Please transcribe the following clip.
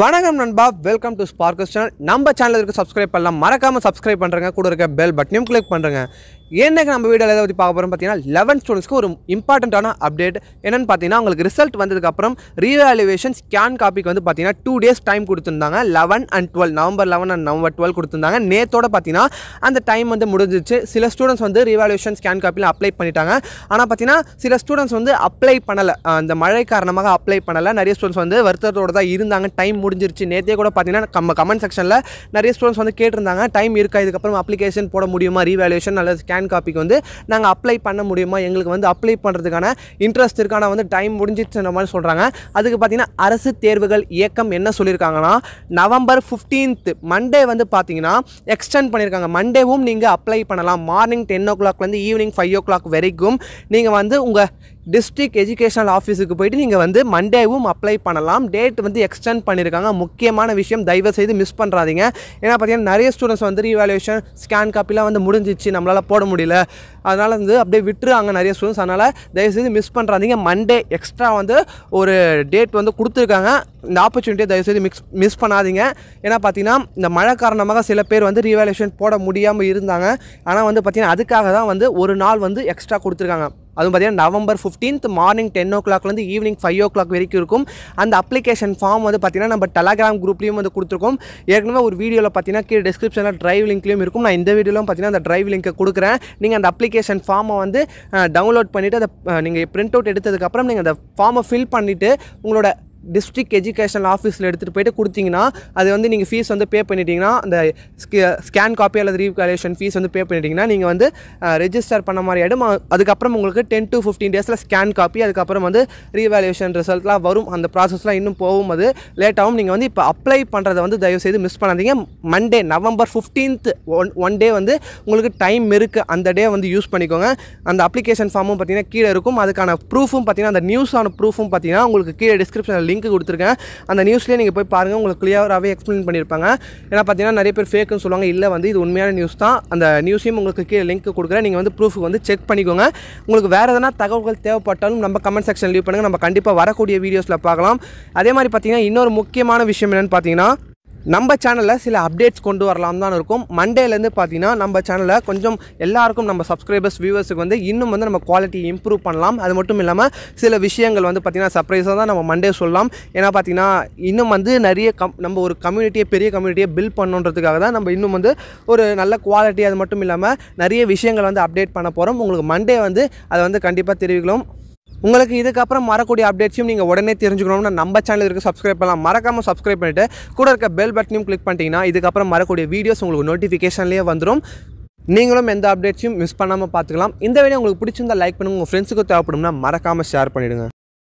வணக்கம் நண்பா welcome to ஸ்பார்க்கஸ் channel நம்ம சேனலுக்கு சப்ஸ்கிரைப் பண்ணலாம் மறக்காமல் சப்ஸ்கிரைப் பண்ணுறேங்க கூட இருக்க பெல் பட்டனையும் கிளிக் பண்ணுறங்க என்னைக்கு நம்ம வீடியோவில் எதை பற்றி பார்க்க போகிறோம் பார்த்தீங்கன்னா லெவன்த் ஸ்டூடெண்ட்ஸ்க்கு ஒரு இம்பார்ட்டண்ட்டான அப்டேட் என்னென்னு பார்த்தீங்கன்னா உங்களுக்கு ரிசல்ட் வந்ததுக்கப்புறம் ரீவேல்யூவேஷன் ஸ்கேன் காப்பிக்கு வந்து பார்த்தீங்கன்னா டூ டேஸ் டைம் கொடுத்துருந்தாங்க eleven and twelve November eleven and November twelve கொடுத்துருந்தாங்க நேத்தோட பார்த்தீங்கன்னா அந்த டைம் வந்து முடிஞ்சிச்சு சில ஸ்டூடெண்ட்ஸ் வந்து ரீவேல்யூஷன் ஸ்கேன் காப்பியில் அப்ளை பண்ணிட்டாங்க ஆனால் பார்த்தீங்கன்னா சில ஸ்டூடெண்ட்ஸ் வந்து அப்ளை பண்ணலை அந்த மழை காரணமாக அப்ளை பண்ணலை நிறைய ஸ்டூடெண்ட்ஸ் வந்து வருத்தத்தோட தான் இருந்தாங்க டைம் முடிஞ்சிருச்சு நேற்றே கூட பார்த்தீங்கன்னா நம்ம கமெண்ட் செக்ஷனில் நிறைய ஸ்டூடெண்ட்ஸ் வந்து கேட்டிருந்தாங்க டைம் இருக்கா இதுக்கப்புறம் அப்ளிகேஷன் போட முடியுமா ரீவேல்யூஷன் அல்லது ஸ்கேன் காப்பிக்கு வந்து நாங்கள் அப்ளை பண்ண முடியுமா எங்களுக்கு வந்து அப்ளை பண்ணுறதுக்கான இன்ட்ரெஸ்ட் இருக்கான வந்து டைம் முடிஞ்சிச்சுன்ற மாதிரி சொல்கிறாங்க அதுக்கு பார்த்தீங்கன்னா அரசு தேர்வுகள் இயக்கம் என்ன சொல்லியிருக்காங்கன்னா நவம்பர் ஃபிஃப்டீன்த் மண்டே வந்து பார்த்தீங்கன்னா எக்ஸ்டெண்ட் பண்ணியிருக்காங்க மண்டேவும் நீங்கள் அப்ளை பண்ணலாம் மார்னிங் டென் ஓ கிளாக்லேருந்து ஈவினிங் ஃபைவ் ஓ கிளாக் வரைக்கும் நீங்கள் வந்து உங்கள் டிஸ்ட்ரிக்ட் எஜுகேஷனல் ஆஃபீஸுக்கு போயிட்டு நீங்கள் வந்து மண்டேவும் அப்ளை பண்ணலாம் டேட் வந்து எக்ஸ்டெண்ட் பண்ணியிருக்காங்க முக்கியமான விஷயம் தயவு செய்து மிஸ் பண்ணுறாதீங்க ஏன்னா பார்த்தீங்கன்னா நிறைய ஸ்டூடெண்ட்ஸ் வந்து ரீவாலுவேஷன் ஸ்கேன் காப்பிலாம் வந்து முடிஞ்சிச்சு நம்மளால் போட முடியல அதனால் வந்து அப்படியே விட்டுருவாங்க நிறைய ஸ்டூடெண்ட்ஸ் அதனால் தயவு செய்து மிஸ் பண்ணுறாதீங்க மண்டே எக்ஸ்ட்ரா வந்து ஒரு டேட் வந்து கொடுத்துருக்காங்க இந்த ஆப்பர்ச்சுனிட்டியை தயவுசெய்து மிக்ஸ் மிஸ் பண்ணாதீங்க ஏன்னா பார்த்தீங்கன்னா இந்த மழை காரணமாக சில பேர் வந்து ரீவாலுவேஷன் போட முடியாமல் இருந்தாங்க ஆனால் வந்து பார்த்திங்கன்னா அதுக்காக தான் வந்து ஒரு நாள் வந்து எக்ஸ்ட்ரா கொடுத்துருக்காங்க அதுவும் பார்த்தீங்கன்னா நவம்பர் ஃபிஃப்டீன்த் மார்னிங் டென் ஓ கிளாக்லேருந்து ஈவினிங் ஃபைவ் ஓ கிளாக் வரைக்கும் இருக்கும் அந்த அப்ளிகேஷன் ஃபார்ம் வந்து பார்த்தீங்கன்னா நம்ம டெலகிராம் குரூப்லேயும் வந்து கொடுத்துருக்கோம் ஏற்கனவே ஒரு வீடியோவில் பார்த்தீங்கன்னா கீழே டிஸ்கிரிப்ஷனில் ட்ரைவ் லிங்க்லேயும் இருக்கும் நான் இந்த வீடியோவிலும் பார்த்தீங்கன்னா அந்த ட்ரைவ் லிங்க்கை கொடுக்குறேன் நீங்கள் அந்த அப்ளிகேஷன் ஃபார்மை வந்து டவுன்லோட் பண்ணிவிட்டு அதை நீங்கள் பிரிண்ட் அவுட் எடுத்ததுக்கப்புறம் நீங்கள் அந்த ஃபார்மை ஃபில் பண்ணிவிட்டு உங்களோட டிஸ்ட்ரிக் எஜுகேஷனல் ஆஃபீஸில் எடுத்துகிட்டு போயிட்டு கொடுத்தீங்கன்னா அது வந்து நீங்கள் ஃபீஸ் வந்து பே பண்ணிட்டீங்கன்னா அந்த ஸ்கேன் காப்பி அல்லது ரீவேலேஷன் ஃபீஸ் வந்து பே பண்ணிட்டீங்கன்னா நீங்கள் வந்து ரெஜிஸ்டர் பண்ண மாதிரி ஆகிடும் அதுக்கப்புறம் உங்களுக்கு டென் டு ஃபிஃப்டீன் டேஸில் ஸ்கேன் காப்பி அதுக்கப்புறம் வந்து ரீவேலேஷன் ரிசல்ட்லாம் வரும் அந்த ப்ராசஸ்லாம் இன்னும் போகும் அது லேட்டாகவும் நீங்கள் வந்து இப்போ அப்ளை பண்ணுறதை வந்து தயவுசெய்து மிஸ் பண்ணாதீங்க Monday November fifteenth one one day வந்து உங்களுக்கு டைம் இருக்குது அந்த டே வந்து யூஸ் பண்ணிக்கோங்க அந்த அப்ளிகேஷன் ஃபார்மும் பார்த்தீங்கன்னா கீழே இருக்கும் அதுக்கான ப்ரூஃபும் பார்த்தீங்கன்னா அந்த நியூஸான ப்ரூஃபும் பார்த்தீங்கன்னா உங்களுக்கு கீழே டிஸ்கிரிப்ஷனில் லிங்க் கொடுத்துருக்கேன் அந்த நியூஸ்லேயே நீங்கள் போய் பாருங்கள் உங்களுக்கு கிளியராகவே எக்ஸ்பிளைன் பண்ணியிருப்பாங்க ஏன்னா பார்த்தீங்கன்னா நிறைய பேர் ஃபேக்குன்னு சொல்லுவாங்க இல்லை வந்து இது உண்மையான நியூஸ் தான் அந்த நியூஸையும் உங்களுக்கு கீழே லிங்க் கொடுக்குறேன் நீங்கள் வந்து ப்ரூஃப் வந்து செக் பண்ணிக்கோங்க உங்களுக்கு வேறு எதனா தகவல்கள் தேவைப்பட்டாலும் நம்ம கமெண்ட் செக்ஷன் லீவ் பண்ணுங்கள் நம்ம கண்டிப்பாக வரக்கூடிய வீடியோஸில் பார்க்கலாம் அதே மாதிரி பார்த்திங்கன்னா இன்னொரு முக்கியமான விஷயம் என்னென்னு பார்த்தீங்கன்னா நம்ம சேனலில் சில அப்டேட்ஸ் கொண்டு வரலாம் தான் இருக்கும் மண்டேலேருந்து பார்த்தீங்கன்னா நம்ம சேனலில் கொஞ்சம் எல்லாருக்கும் நம்ம சப்ஸ்கிரைபர்ஸ் வியூவர்ஸுக்கு வந்து இன்னும் வந்து நம்ம குவாலிட்டி இம்ப்ரூவ் பண்ணலாம் அது மட்டும் இல்லாமல் சில விஷயங்கள் வந்து பார்த்திங்கன்னா சர்ப்ரைஸாக தான் நம்ம மண்டே சொல்லலாம் ஏன்னா பார்த்திங்கன்னா இன்னும் வந்து நிறைய கம் நம்ம ஒரு கம்யூனிட்டியை பெரிய கம்யூனிட்டியை பில்ட் பண்ணுன்றதுக்காக தான் நம்ம இன்னும் வந்து ஒரு நல்ல குவாலிட்டி அது மட்டும் இல்லாமல் நிறைய விஷயங்கள் வந்து அப்டேட் பண்ண போகிறோம் உங்களுக்கு மண்டே வந்து அதை வந்து கண்டிப்பாக தெரிவிக்கலாம் உங்களுக்கு இதுக்கப்புறம் வரக்கூடிய அப்டேட்ஸையும் நீங்கள் உடனே தெரிஞ்சுக்கணும்னா நம்ம சேனல் இருக்குது சப்ஸ்கிரைப் பண்ணலாம் மறக்காமல் சப்ஸ்கிரைப் பண்ணிவிட்டு கூட இருக்க பெல் பட்டனையும் கிளிக் பண்ணிட்டீங்கன்னா இதுக்கப்புறம் வரக்கூடிய வீடியோஸ் உங்களுக்கு நோட்டிஃபிகேஷன்லேயே வந்துடும் நீங்களும் எந்த அப்டேட்ஸையும் மிஸ் பண்ணாமல் பார்த்துக்கலாம் இந்த வீடியோ உங்களுக்கு பிடிச்சிருந்தால் லைக் பண்ணுங்கள் உங்கள் ஃப்ரெண்ட்ஸுக்கு தேவைப்படும்னா மறக்காமல் ஷேர் பண்ணிவிடுங்க